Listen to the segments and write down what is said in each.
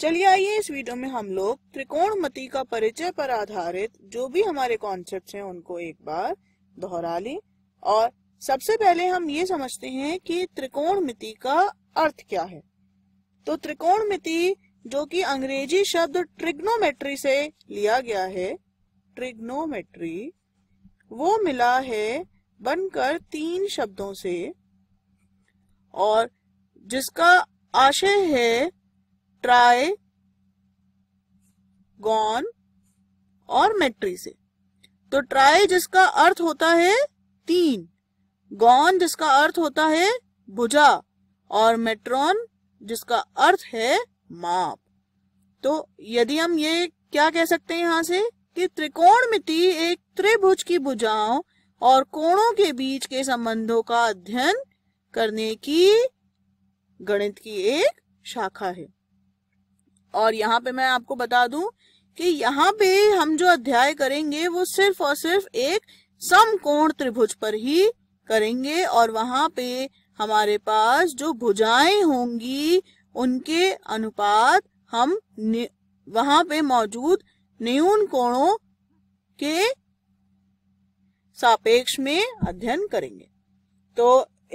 चलिए आइए इस वीडियो में हम लोग त्रिकोणमिति का परिचय पर आधारित जो भी हमारे कॉन्सेप्ट हैं उनको एक बार दोहरा लें और सबसे पहले हम ये समझते हैं कि त्रिकोणमिति का अर्थ क्या है तो त्रिकोणमिति जो कि अंग्रेजी शब्द ट्रिग्नोमेट्री से लिया गया है ट्रिग्नोमेट्री वो मिला है बनकर तीन शब्दों से और जिसका आशय है ट्राई और मेट्री से तो ट्राई जिसका अर्थ होता है तीन गॉन जिसका अर्थ होता है भुजा और मेट्रॉन जिसका अर्थ है माप तो यदि हम ये क्या कह सकते हैं यहां से कि त्रिकोणमिति एक त्रिभुज की भुजाओं और कोणों के बीच के संबंधों का अध्ययन करने की गणित की एक शाखा है और यहाँ पे मैं आपको बता दूं कि यहाँ पे हम जो अध्याय करेंगे वो सिर्फ और सिर्फ एक समकोण त्रिभुज पर ही करेंगे और वहां पे हमारे पास जो भुजाएं होंगी उनके अनुपात हम वहां पे मौजूद न्यून कोणों के सापेक्ष में अध्ययन करेंगे तो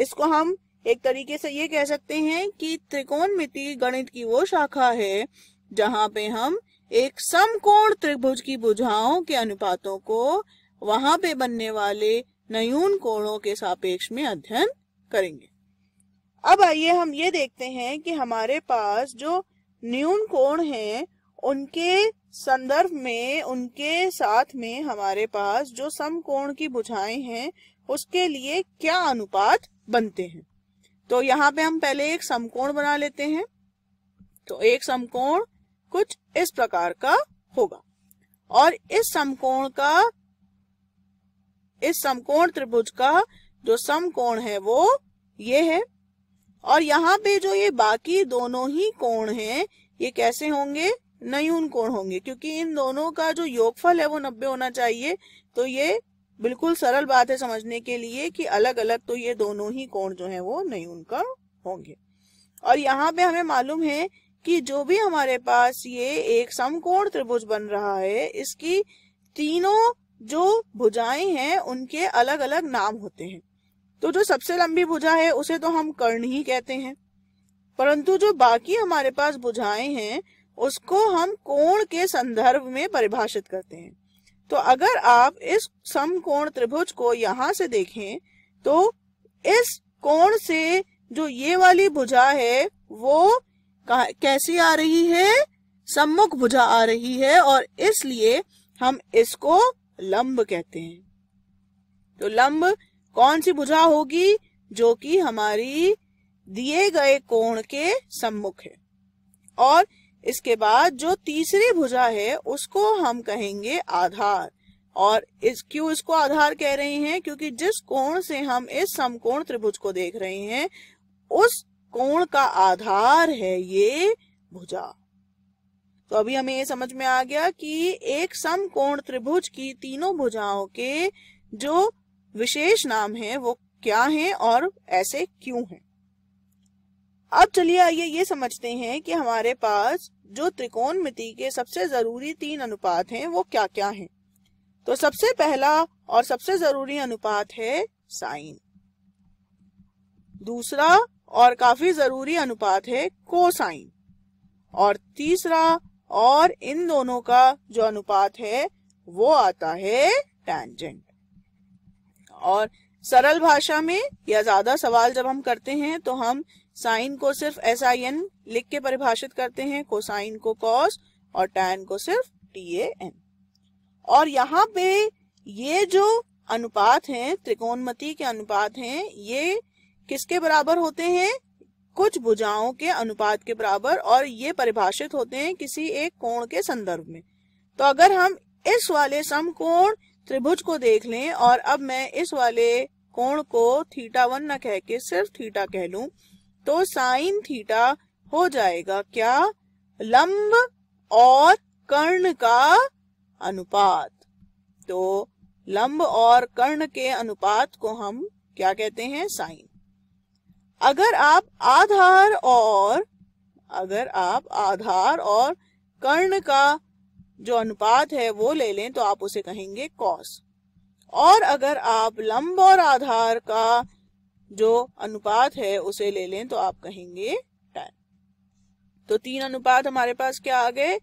इसको हम एक तरीके से ये कह सकते हैं कि त्रिकोणमिति गणित की वो शाखा है जहाँ पे हम एक समकोण त्रिभुज की भुजाओं के अनुपातों को वहां पे बनने वाले नयून कोणों के सापेक्ष में अध्ययन करेंगे अब आइए हम ये देखते हैं कि हमारे पास जो न्यून कोण हैं उनके संदर्भ में उनके साथ में हमारे पास जो समकोण की बुझाएं हैं उसके लिए क्या अनुपात बनते हैं तो यहाँ पे हम पहले एक समकोण बना लेते हैं तो एक समकोण कुछ इस प्रकार का होगा और इस समकोण का इस समकोण त्रिभुज का जो समकोण है वो ये है और यहाँ पे जो ये बाकी दोनों ही कोण हैं ये कैसे होंगे नयून कोण होंगे क्योंकि इन दोनों का जो योगफल है वो नब्बे होना चाहिए तो ये बिल्कुल सरल बात है समझने के लिए कि अलग अलग तो ये दोनों ही कोण जो है वो नहीं उनका होंगे और यहाँ पे हमें मालूम है कि जो भी हमारे पास ये एक समकोण त्रिभुज बन रहा है इसकी तीनों जो भुजाएं हैं उनके अलग अलग नाम होते हैं तो जो सबसे लंबी भुजा है उसे तो हम कर्ण ही कहते हैं परंतु जो बाकी हमारे पास भुजाएं हैं उसको हम कोण के संदर्भ में परिभाषित करते हैं तो अगर आप इस समकोण त्रिभुज को यहां से देखें तो इस कोण से जो ये वाली भुजा है वो कैसी आ रही है सम्मुख भुजा आ रही है और इसलिए हम इसको लंब कहते हैं तो लंब कौन सी भुजा होगी जो कि हमारी दिए गए कोण के सम्मुख है और इसके बाद जो तीसरी भुजा है उसको हम कहेंगे आधार और इस क्यों इसको आधार कह रहे हैं क्योंकि जिस कोण से हम इस समकोण त्रिभुज को देख रहे हैं उस कोण का आधार है ये भुजा तो अभी हमें ये समझ में आ गया कि एक समकोण त्रिभुज की तीनों भुजाओं के जो विशेष नाम है वो क्या है और ऐसे क्यों है अब चलिए आइए ये समझते हैं कि हमारे पास जो त्रिकोणमिति के सबसे जरूरी तीन अनुपात हैं वो क्या क्या हैं तो सबसे पहला और सबसे जरूरी अनुपात है साइन दूसरा और काफी जरूरी अनुपात है कोसाइन और तीसरा और इन दोनों का जो अनुपात है वो आता है टैंजेंट और सरल भाषा में या ज्यादा सवाल जब हम करते हैं तो हम साइन को सिर्फ एस आई एन लिख के परिभाषित करते हैं कोसाइन को कॉस और टैन को सिर्फ टी ए एन और यहाँ पे ये जो अनुपात हैं त्रिकोणमति के अनुपात हैं ये किसके बराबर होते हैं कुछ भुजाओं के अनुपात के बराबर और ये परिभाषित होते हैं किसी एक कोण के संदर्भ में तो अगर हम इस वाले समकोण त्रिभुज को देख लें और अब मैं इस वाले कोण को थीटा वन न कह के सिर्फ थीटा कह लूं तो साइन थीटा हो जाएगा क्या लंब और कर्ण का अनुपात तो लंब और कर्ण के अनुपात को हम क्या कहते हैं साइन अगर आप आधार और अगर आप आधार और कर्ण का जो अनुपात है वो ले लें तो आप उसे कहेंगे कॉस और अगर आप लंब और आधार का जो अनुपात है उसे ले लें तो आप कहेंगे टैन तो तीन अनुपात हमारे पास क्या आ गए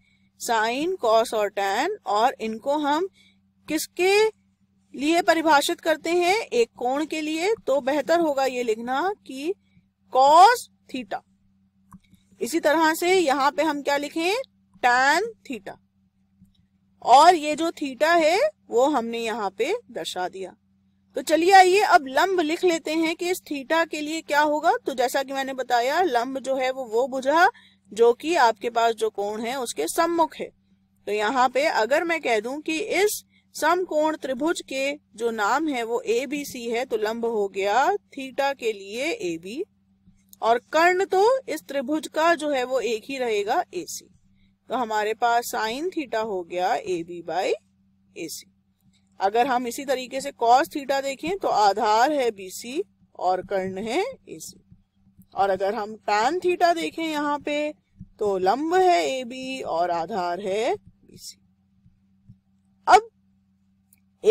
साइन कॉस और टैन और इनको हम किसके लिए परिभाषित करते हैं एक कोण के लिए तो बेहतर होगा ये लिखना कि कॉस थीटा इसी तरह से यहाँ पे हम क्या लिखें टैन थीटा और ये जो थीटा है वो हमने यहाँ पे दर्शा दिया तो चलिए आइए अब लंब लिख लेते हैं कि इस थीटा के लिए क्या होगा तो जैसा कि मैंने बताया लंब जो है वो वो बुझा जो कि आपके पास जो कोण है उसके सम्मुख है तो यहाँ पे अगर मैं कह दूं कि इस समकोण त्रिभुज के जो नाम है वो ए बी सी है तो लंब हो गया थीटा के लिए ए बी और कर्ण तो इस त्रिभुज का जो है वो एक ही रहेगा ए सी तो हमारे पास साइन थीटा हो गया ए बी बाई ए सी अगर हम इसी तरीके से कॉस थीटा देखें तो आधार है बीसी और कर्ण है ए और अगर हम टैन थीटा देखें यहाँ पे तो लंब है ए बी और आधार है बीसी अब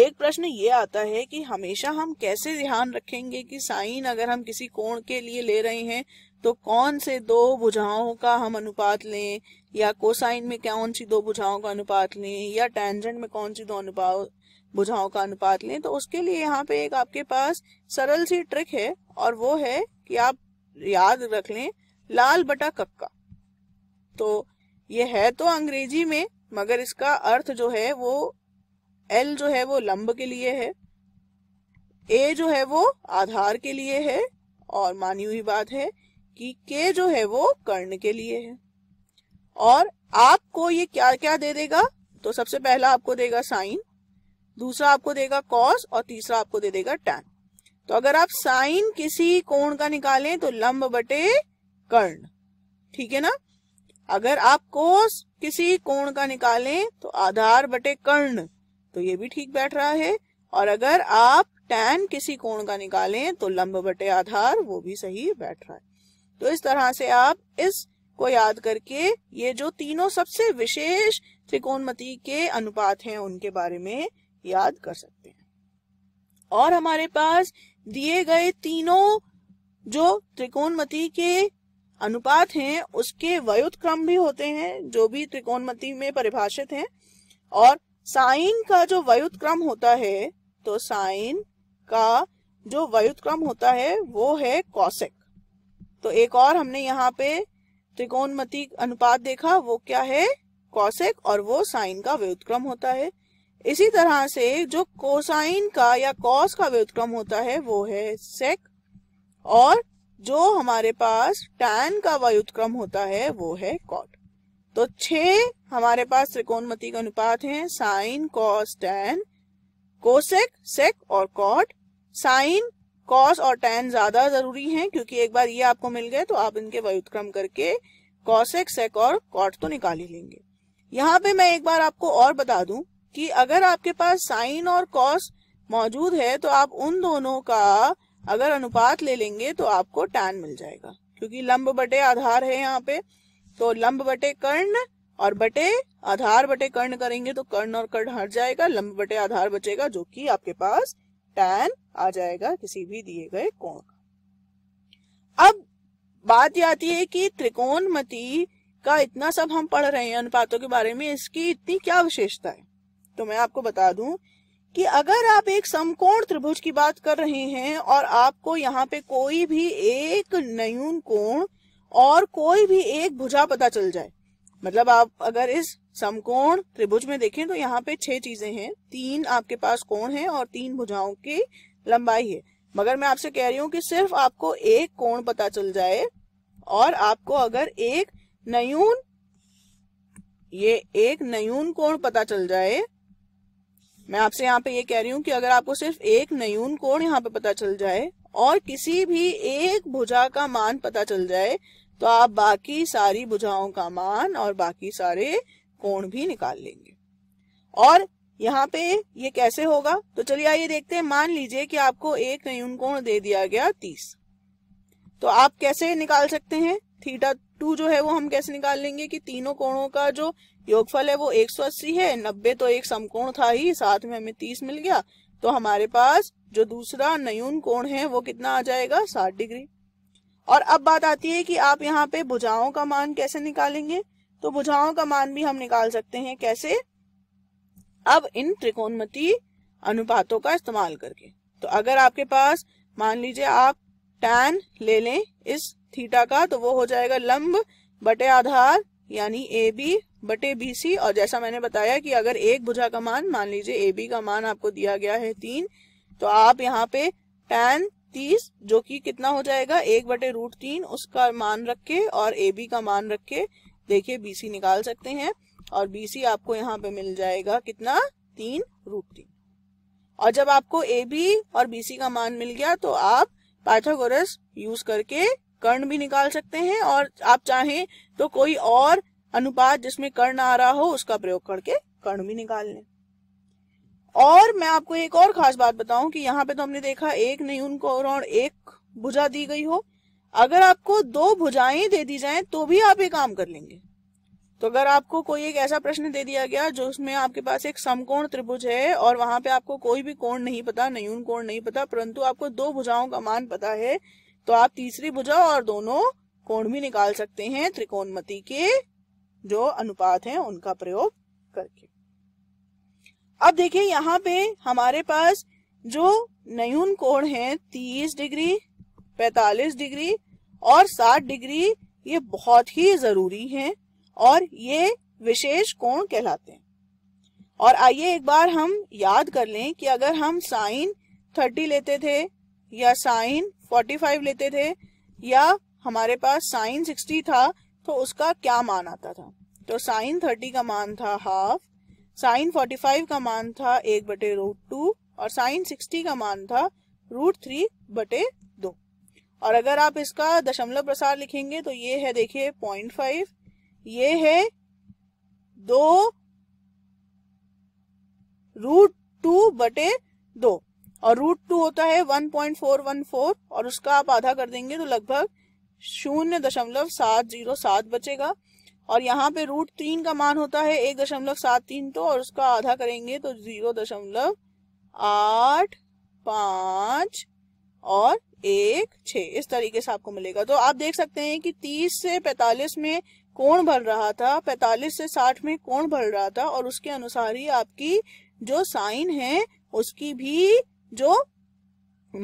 एक प्रश्न ये आता है कि हमेशा हम कैसे ध्यान रखेंगे कि साइन अगर हम किसी कोण के लिए ले रहे हैं तो कौन से दो भुजाओं का हम अनुपात लें या कोसाइन में कौन सी दो भुजाओं का अनुपात लें या टेंजेंट में कौन सी दो अनुपात भुजाओं का अनुपात लें तो उसके लिए यहाँ पे एक आपके पास सरल सी ट्रिक है और वो है कि आप याद रख लें लाल बटा कक्का तो ये है तो अंग्रेजी में मगर इसका अर्थ जो है वो एल जो है वो लंब के लिए है ए जो है वो आधार के लिए है और मानी हुई बात है कि के जो है वो कर्ण के लिए है और आपको ये क्या क्या दे देगा तो सबसे पहला आपको देगा साइन दूसरा आपको देगा कॉस और तीसरा आपको दे देगा टैन तो अगर आप साइन किसी कोण का निकालें तो लंब बटे कर्ण ठीक है ना अगर आप कोस किसी कोण का निकालें तो आधार बटे कर्ण तो ये भी ठीक बैठ रहा है और अगर आप टैन किसी कोण का निकालें तो लंब बटे आधार वो भी सही बैठ रहा है तो इस तरह से आप इस को याद करके ये जो तीनों सबसे विशेष त्रिकोणमती के अनुपात हैं उनके बारे में याद कर सकते हैं और हमारे पास दिए गए तीनों जो त्रिकोणमती के अनुपात हैं उसके व्युतक्रम भी होते हैं जो भी त्रिकोणमति में परिभाषित हैं और साइन का जो व्युतक्रम होता है तो साइन का जो व्युतक्रम होता है वो है कौशिक तो एक और हमने यहाँ पे त्रिकोणमति अनुपात देखा वो क्या है कौशिक और वो साइन का व्युत्क्रम होता है इसी तरह से जो कोसाइन का या कॉस का व्युत्क्रम होता है वो है सेक और जो हमारे पास टैन का व्युत्क्रम होता है वो है कॉट तो छह हमारे पास त्रिकोणमती का अनुपात है sine cos tan cosec sec और कॉट साइन कॉस और टैन ज्यादा जरूरी हैं क्योंकि एक बार ये आपको मिल गए तो आप इनके व्युत्क्रम करके कॉसेक सेक और कॉट तो निकाल ही लेंगे यहाँ पे मैं एक बार आपको और बता दूं कि अगर आपके पास साइन और कॉस मौजूद है तो आप उन दोनों का अगर अनुपात ले लेंगे तो आपको टैन मिल जाएगा क्योंकि लंब बटे आधार है यहाँ पे तो लंब बटे कर्ण और बटे आधार बटे कर्ण करेंगे तो कर्ण और कर्ण हट जाएगा लंब बटे आधार बचेगा जो कि आपके पास टैन आ जाएगा किसी भी दिए गए कोण का अब बात यह आती है कि त्रिकोणमति का इतना सब हम पढ़ रहे हैं अनुपातों के बारे में इसकी इतनी क्या विशेषता है तो मैं आपको बता दूं कि अगर आप एक समकोण त्रिभुज की बात कर रहे हैं और आपको यहाँ पे कोई भी एक नयून कोण और कोई भी एक भुजा पता चल जाए मतलब आप अगर इस समकोण त्रिभुज में देखें तो यहाँ पे छह चीजें हैं तीन आपके पास कोण है और तीन भुजाओं की लंबाई है मगर मैं आपसे कह रही हूँ कि सिर्फ आपको एक कोण पता चल जाए और आपको अगर एक नयून ये एक नयून कोण पता चल जाए मैं आपसे यहाँ पे ये कह रही हूँ कि अगर आपको सिर्फ एक नयून कोण यहाँ पे पता चल जाए और किसी भी एक भुजा का मान पता चल जाए तो आप बाकी सारी भुजाओं का मान और बाकी सारे कोण भी निकाल लेंगे और यहाँ पे ये कैसे होगा तो चलिए आइए देखते हैं मान लीजिए कि आपको एक नयून कोण दे दिया गया तीस तो आप कैसे निकाल सकते हैं थीटा टू जो है वो हम कैसे निकाल लेंगे कि तीनों कोणों का जो योगफल है वो 180 है 90 तो एक समकोण था ही साथ में हमें 30 मिल गया तो हमारे पास जो दूसरा नयून कोण है वो कितना आ जाएगा 60 डिग्री और अब बात आती है कि आप यहाँ पे भुजाओं का मान कैसे निकालेंगे तो भुजाओं का मान भी हम निकाल सकते हैं कैसे अब इन त्रिकोणमति अनुपातों का इस्तेमाल करके तो अगर आपके पास मान लीजिए आप टैन ले लें इस थीटा का तो वो हो जाएगा लंब बटे आधार यानी ए बी बटे बी सी और जैसा मैंने बताया कि अगर एक भुजा का मान मान लीजिए ए बी का मान आपको दिया गया है तीन तो आप यहाँ पे टेन तीस जो कि कितना हो जाएगा एक बटे रूट तीन उसका मान रख के और ए बी का मान रख के देखिए बी सी निकाल सकते हैं और बी सी आपको यहाँ पे मिल जाएगा कितना तीन रूट तीन और जब आपको ए बी और बी सी का मान मिल गया तो आप पाइथागोरस यूज करके कर्ण भी निकाल सकते हैं और आप चाहें तो कोई और अनुपात जिसमें कर्ण आ रहा हो उसका प्रयोग करके कर्ण भी निकाल लें और मैं आपको एक और खास बात बताऊं कि यहाँ पे तो हमने देखा एक न्यून को और एक भुजा दी गई हो अगर आपको दो भुजाएं दे दी जाए तो भी आप ये काम कर लेंगे तो अगर आपको कोई एक ऐसा प्रश्न दे दिया गया जो उसमें आपके पास एक समकोण त्रिभुज है और वहां पे आपको कोई भी कोण नहीं पता नयून कोण नहीं पता परंतु आपको दो भुजाओं का मान पता है तो आप तीसरी भुजा और दोनों कोण भी निकाल सकते हैं त्रिकोणमति के जो अनुपात हैं उनका प्रयोग करके अब देखिए यहाँ पे हमारे पास जो नयून कोण है 30 डिग्री 45 डिग्री और 60 डिग्री ये बहुत ही जरूरी हैं और ये विशेष कोण कहलाते हैं और आइए एक बार हम याद कर लें कि अगर हम साइन 30 लेते थे या साइन फोर्टी फाइव लेते थे या हमारे पास साइन सिक्सटी था तो उसका क्या मान आता था तो साइन थर्टी का मान था हाफ साइन फोर्टी फाइव का मान था एक बटे रूट टू और साइन सिक्सटी का मान था रूट थ्री बटे दो और अगर आप इसका दशमलव प्रसार लिखेंगे तो ये है देखिए पॉइंट फाइव ये है दो रूट टू बटे दो और रूट टू होता है one point four one four और उसका आप आधा कर देंगे तो लगभग शून्य दशमलव सात जीरो सात बचेगा और यहाँ पे रूट तीन का मान होता है एक दशमलव सात तीन तो और उसका आधा करेंगे तो जीरो दशमलव आठ पांच और एक छ इस तरीके से आपको मिलेगा तो आप देख सकते हैं कि तीस से पैतालीस में कोण भर रहा था पैतालीस से साठ में कोण भर रहा था और उसके अनुसार ही आपकी जो साइन है उसकी भी जो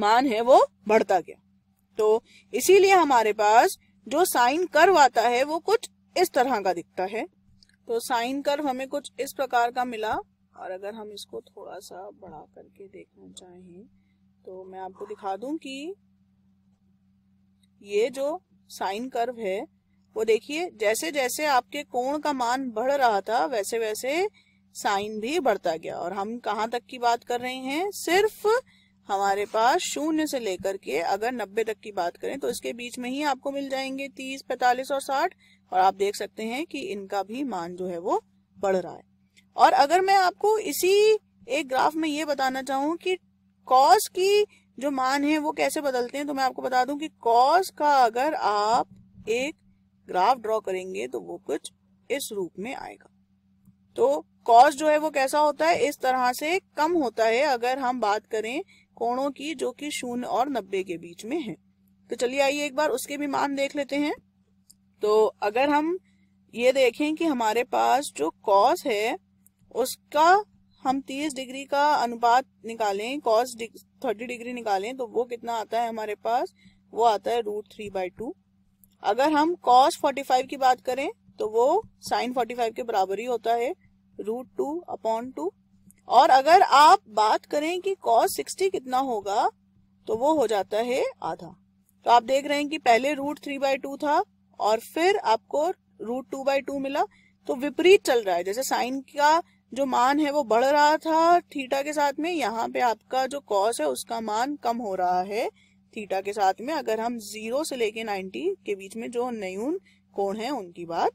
मान है वो बढ़ता गया तो इसीलिए हमारे पास जो साइन कर्व आता है वो कुछ इस तरह का दिखता है तो साइन कर्व हमें कुछ इस प्रकार का मिला और अगर हम इसको थोड़ा सा बढ़ा करके देखना चाहें तो मैं आपको दिखा दूं कि ये जो साइन कर्व है वो देखिए जैसे जैसे आपके कोण का मान बढ़ रहा था वैसे वैसे साइन भी बढ़ता गया और हम कहाँ तक की बात कर रहे हैं सिर्फ हमारे पास शून्य से लेकर के अगर नब्बे तक की बात करें तो इसके बीच में ही आपको मिल जाएंगे तीस पैतालीस और साठ और आप देख सकते हैं कि इनका भी मान जो है वो बढ़ रहा है और अगर मैं आपको इसी एक ग्राफ में ये बताना चाहूँ कि कॉस की जो मान है वो कैसे बदलते हैं तो मैं आपको बता दूं कि कॉस का अगर आप एक ग्राफ ड्रॉ करेंगे तो वो कुछ इस रूप में आएगा तो कॉस जो है वो कैसा होता है इस तरह से कम होता है अगर हम बात करें कोणों की जो कि शून्य और नब्बे के बीच में है तो चलिए आइए एक बार उसके भी मान देख लेते हैं तो अगर हम ये देखें कि हमारे पास जो कॉस है उसका हम 30 डिग्री का अनुपात निकालें कॉस थर्टी डिग्री निकालें तो वो कितना आता है हमारे पास वो आता है रूट थ्री बाई टू अगर हम कॉस 45 की बात करें तो वो साइन 45 के बराबर ही होता है रूट टू अपॉन टू और अगर आप बात करें कि कॉस 60 कितना होगा तो वो हो जाता है आधा तो आप देख रहे हैं कि पहले रूट थ्री बाय टू था और फिर आपको रूट टू बाय टू मिला तो विपरीत चल रहा है जैसे साइन का जो मान है वो बढ़ रहा था थीटा के साथ में यहाँ पे आपका जो कॉस है उसका मान कम हो रहा है थीटा के साथ में अगर हम जीरो से लेके नाइनटी के बीच में जो नयून कोण है उनकी बात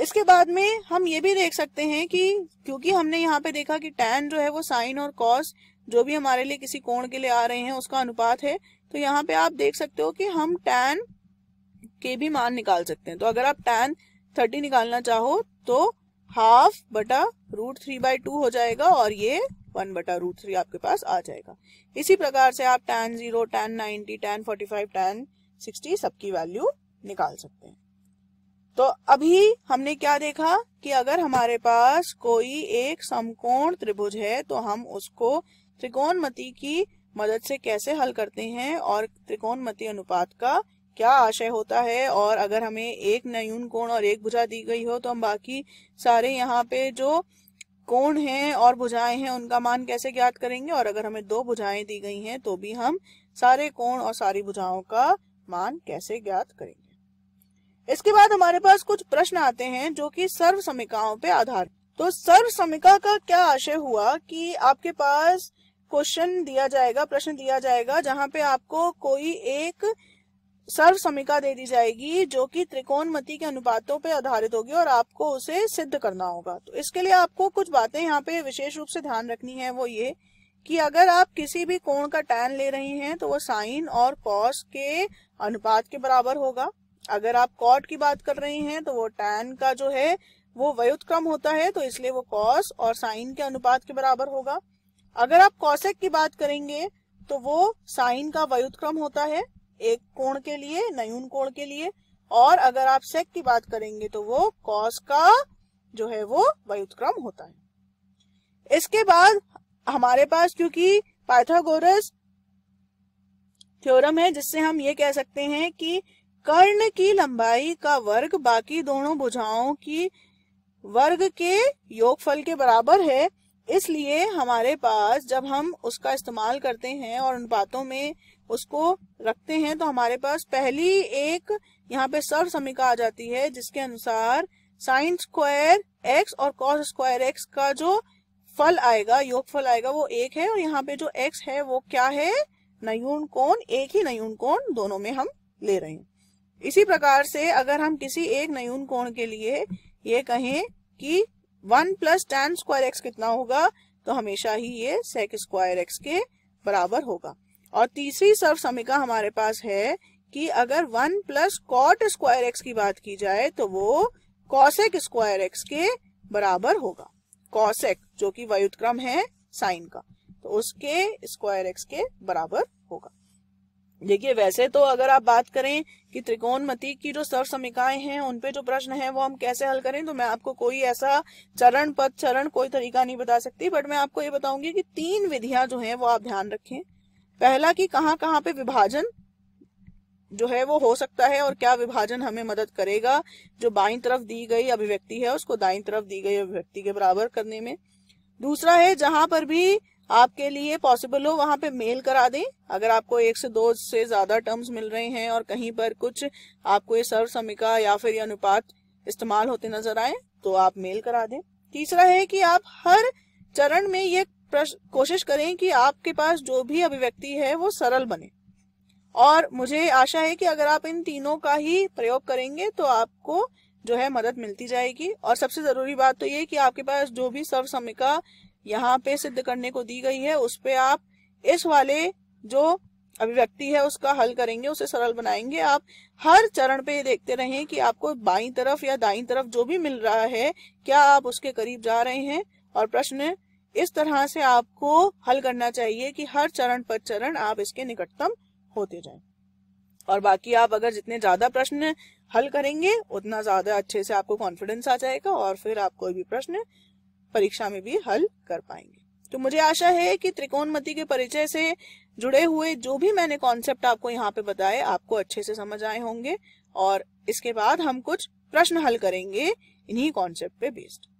इसके बाद में हम ये भी देख सकते हैं कि क्योंकि हमने यहाँ पे देखा कि टैन जो है वो साइन और कॉस जो भी हमारे लिए किसी कोण के लिए आ रहे हैं उसका अनुपात है तो यहाँ पे आप देख सकते हो कि हम टैन के भी मान निकाल सकते हैं तो अगर आप टैन थर्टी निकालना चाहो तो हाफ बटा रूट थ्री बाई टू हो जाएगा और ये वन बटा रूट थ्री आपके पास आ जाएगा इसी प्रकार से आप tan zero tan ninety tan forty five tan sixty सबकी वैल्यू निकाल सकते हैं तो अभी हमने क्या देखा कि अगर हमारे पास कोई एक समकोण त्रिभुज है तो हम उसको त्रिकोणमिति की मदद से कैसे हल करते हैं और त्रिकोणमिति अनुपात का क्या आशय होता है और अगर हमें एक नयून कोण और एक भुजा दी गई हो तो हम बाकी सारे यहाँ पे जो कोण हैं और भुजाएं हैं उनका मान कैसे ज्ञात करेंगे और अगर हमें दो भुजाएं दी गई हैं तो भी हम सारे कोण और सारी भुजाओं का मान कैसे ज्ञात करेंगे इसके बाद हमारे पास कुछ प्रश्न आते हैं जो कि सर्व समीकाओं पे आधार तो सर्व समीका का क्या आशय हुआ कि आपके पास क्वेश्चन दिया जाएगा प्रश्न दिया जाएगा जहाँ पे आपको कोई एक सर्व समीका दे दी जाएगी जो कि त्रिकोणमति के अनुपातों पर आधारित होगी और आपको उसे सिद्ध करना होगा तो इसके लिए आपको कुछ बातें यहाँ पे विशेष रूप से ध्यान रखनी है वो ये कि अगर आप किसी भी कोण का टैन ले रहे हैं तो वो साइन और कॉस के अनुपात के बराबर होगा अगर आप कॉट की बात कर रहे हैं तो वो टैन का जो है वो व्युतक्रम होता है तो इसलिए वो कॉस और साइन के अनुपात के बराबर होगा अगर आप कॉसेक की बात करेंगे तो वो साइन का व्युतक्रम होता है एक कोण के लिए नयून कोण के लिए और अगर आप सेक की बात करेंगे तो वो कॉस का जो है वो व्युतक्रम होता है इसके बाद हमारे पास क्योंकि पाइथागोरस थ्योरम है जिससे हम ये कह सकते हैं कि कर्ण की लंबाई का वर्ग बाकी दोनों भुजाओं की वर्ग के योगफल के बराबर है इसलिए हमारे पास जब हम उसका इस्तेमाल करते हैं और अनुपातों में उसको रखते हैं तो हमारे पास पहली एक यहाँ पे सर्व समीका आ जाती है जिसके अनुसार साइन स्क्वायर एक्स और कॉस स्क्वायर एक्स का जो फल आएगा योगफल आएगा वो एक है और यहाँ पे जो एक्स है वो क्या है नयून कोण एक ही नयून कोण दोनों में हम ले रहे हैं इसी प्रकार से अगर हम किसी एक नयून कोण के लिए ये कहें कि one plus tan square x कितना होगा तो हमेशा ही ये सेक स्क्वायर एक्स के बराबर होगा और तीसरी सर्व समीका हमारे पास है कि अगर one plus cot square x की बात की जाए तो वो कॉसेक स्क्वायर एक्स के बराबर होगा कॉसेक जो कि व्युतक्रम है साइन का तो उसके स्क्वायर एक्स के बराबर होगा देखिए वैसे तो अगर आप बात करें कि त्रिकोणमिति की जो सर्व समिकाएं हैं उन पे जो प्रश्न है वो हम कैसे हल करें तो मैं आपको कोई ऐसा चरण पद चरण कोई तरीका नहीं बता सकती बट मैं आपको ये बताऊंगी कि तीन विधियां जो हैं वो आप ध्यान रखें पहला कि कहाँ कहाँ पे विभाजन जो है वो हो सकता है और क्या विभाजन हमें मदद करेगा जो बाई तरफ दी गई अभिव्यक्ति है उसको दाई तरफ दी गई अभिव्यक्ति के बराबर करने में दूसरा है जहां पर भी आपके लिए पॉसिबल हो वहां पे मेल करा दें अगर आपको एक से दो से ज्यादा टर्म्स मिल रहे हैं और कहीं पर कुछ आपको ये सर्व समिका या फिर ये अनुपात इस्तेमाल होते नजर आए तो आप मेल करा दें तीसरा है कि आप हर चरण में ये कोशिश करें कि आपके पास जो भी अभिव्यक्ति है वो सरल बने और मुझे आशा है कि अगर आप इन तीनों का ही प्रयोग करेंगे तो आपको जो है मदद मिलती जाएगी और सबसे जरूरी बात तो ये कि आपके पास जो भी सर्व समिका यहाँ पे सिद्ध करने को दी गई है उस पे आप इस वाले जो अभिव्यक्ति है उसका हल करेंगे उसे सरल बनाएंगे आप हर चरण पे ये देखते रहें कि आपको बाई तरफ या दाई तरफ जो भी मिल रहा है क्या आप उसके करीब जा रहे हैं और प्रश्न इस तरह से आपको हल करना चाहिए कि हर चरण पर चरण आप इसके निकटतम होते जाएं और बाकी आप अगर जितने ज्यादा प्रश्न हल करेंगे उतना ज्यादा अच्छे से आपको कॉन्फिडेंस आ जाएगा और फिर आप कोई भी प्रश्न परीक्षा में भी हल कर पाएंगे तो मुझे आशा है कि त्रिकोणमति के परिचय से जुड़े हुए जो भी मैंने कॉन्सेप्ट आपको यहाँ पे बताए आपको अच्छे से समझ आए होंगे और इसके बाद हम कुछ प्रश्न हल करेंगे इन्हीं कॉन्सेप्ट पे बेस्ड